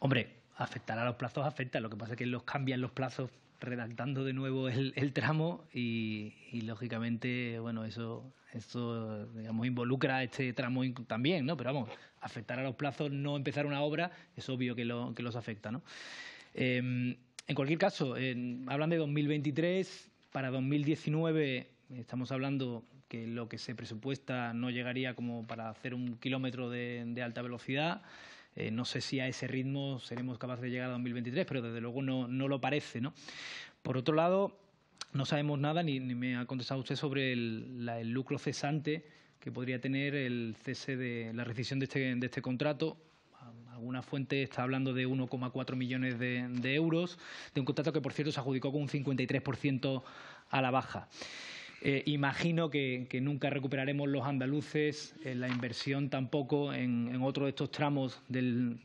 Hombre, afectar a los plazos, afecta. Lo que pasa es que los cambian los plazos redactando de nuevo el, tramo y, lógicamente, bueno, eso, eso digamos, involucra a este tramo también, ¿no? Pero vamos, afectar a los plazos, no empezar una obra, es obvio que, que los afecta, ¿no? Em, en cualquier caso, hablan de 2023, para 2019 estamos hablando que lo que se presupuesta no llegaría como para hacer un kilómetro de alta velocidad. Eh, no sé si a ese ritmo seremos capaces de llegar a 2023, pero desde luego no, no lo parece. ¿no? Por otro lado, no sabemos nada, ni, me ha contestado usted sobre el, lucro cesante que podría tener el cese de la rescisión de este, de este contrato alguna fuente está hablando de 1,4 millones de, de, euros, de un contrato que, por cierto, se adjudicó con un 53% a la baja. Eh, imagino que, nunca recuperaremos los andaluces eh, la inversión tampoco en, otro de estos tramos del,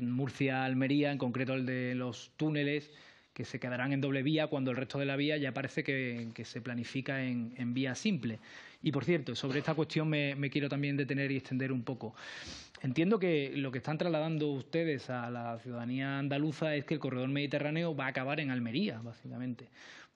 Murcia-Almería, en concreto el de los túneles, que se quedarán en doble vía cuando el resto de la vía ya parece que, se planifica en, vía simple. Y por cierto, sobre esta cuestión me, quiero también detener y extender un poco. Entiendo que lo que están trasladando ustedes a la ciudadanía andaluza es que el corredor mediterráneo va a acabar en Almería, básicamente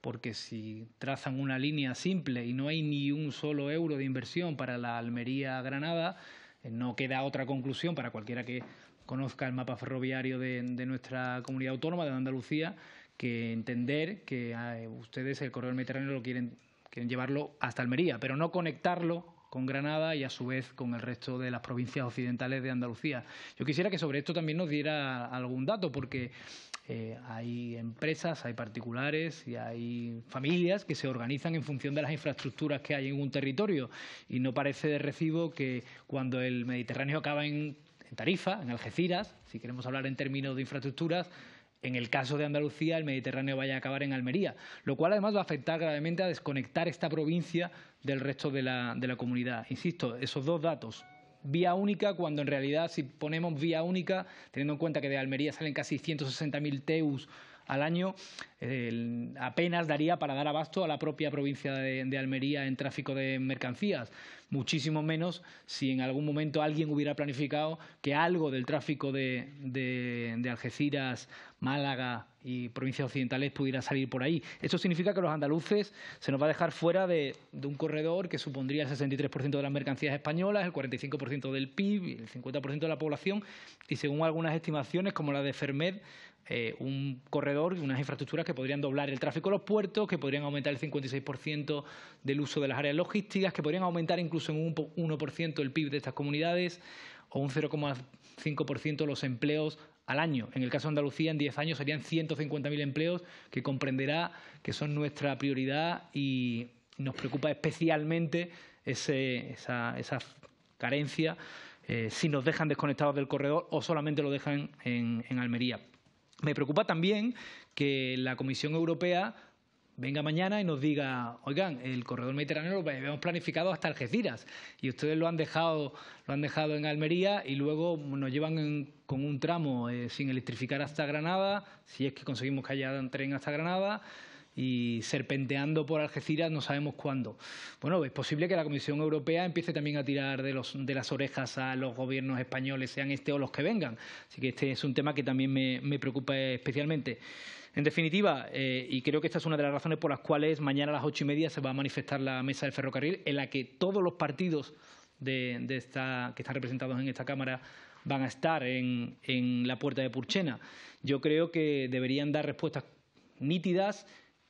porque si trazan una línea simple y no hay ni un solo euro de inversión para la Almería-Granada, eh, no queda otra conclusión para cualquiera que conozca el mapa ferroviario de, nuestra comunidad autónoma, de Andalucía, que entender que ah, eh, ustedes el corredor mediterráneo lo quieren, quieren llevarlo hasta Almería, pero no conectarlo con Granada y a su vez con el resto de las provincias occidentales de Andalucía. Yo quisiera que sobre esto también nos diera algún dato, porque eh, hay empresas, hay particulares y hay familias que se organizan en función de las infraestructuras que hay en un territorio. Y no parece de recibo que cuando el Mediterráneo acaba en Tarifa, en Algeciras, si queremos hablar en términos de infraestructuras, en el caso de Andalucía, el Mediterráneo vaya a acabar en Almería, lo cual además va a afectar gravemente a desconectar esta provincia del resto de la, comunidad. Insisto, esos dos datos, vía única, cuando en realidad si ponemos vía única, teniendo en cuenta que de Almería salen casi 160.000 teus al año apenas daría para dar abasto a la propia provincia de, Almería en tráfico de mercancías, muchísimo menos si en algún momento alguien hubiera planificado que algo del tráfico de, Algeciras, Málaga y provincias occidentales pudiera salir por ahí. Eso significa que los andaluces se nos va a dejar fuera de, de un corredor que supondría el 63% de las mercancías españolas, el 45% del PIB, el 50% de la población y según algunas estimaciones como la de Fermed eh, un corredor y unas infraestructuras que podrían doblar el tráfico de los puertos, que podrían aumentar el 56% del uso de las áreas logísticas, que podrían aumentar incluso en un 1% el PIB de estas comunidades o un 0,5% los empleos al año. En el caso de Andalucía, en 10 años serían 150.000 empleos, que comprenderá que son nuestra prioridad y nos preocupa especialmente esa, carencia eh, si nos dejan desconectados del corredor o solamente lo dejan en Almería. Me preocupa también que la Comisión Europea venga mañana y nos diga, oigan, el corredor mediterráneo lo habíamos planificado hasta Algeciras y ustedes lo han dejado, lo han dejado en Almería y luego nos llevan con un tramo eh, sin electrificar hasta Granada, si es que conseguimos que haya tren hasta Granada y serpenteando por Algeciras no sabemos cuándo. Bueno, es posible que la Comisión Europea empiece también a tirar de, los, de las orejas a los gobiernos españoles, sean este o los que vengan. Así que este es un tema que también me, preocupa especialmente. En definitiva, eh, y creo que esta es una de las razones por las cuales mañana a las ocho y media se va a manifestar la mesa del ferrocarril en la que todos los partidos de esta, que están representados en esta Cámara van a estar en, en la puerta de Purchena. Yo creo que deberían dar respuestas nítidas,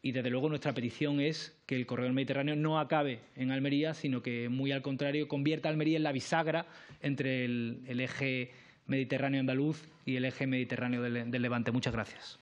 y desde luego nuestra petición es que el corredor mediterráneo no acabe en Almería, sino que muy al contrario convierta Almería en la bisagra entre el, eje mediterráneo andaluz y el eje mediterráneo del Levante. Muchas gracias.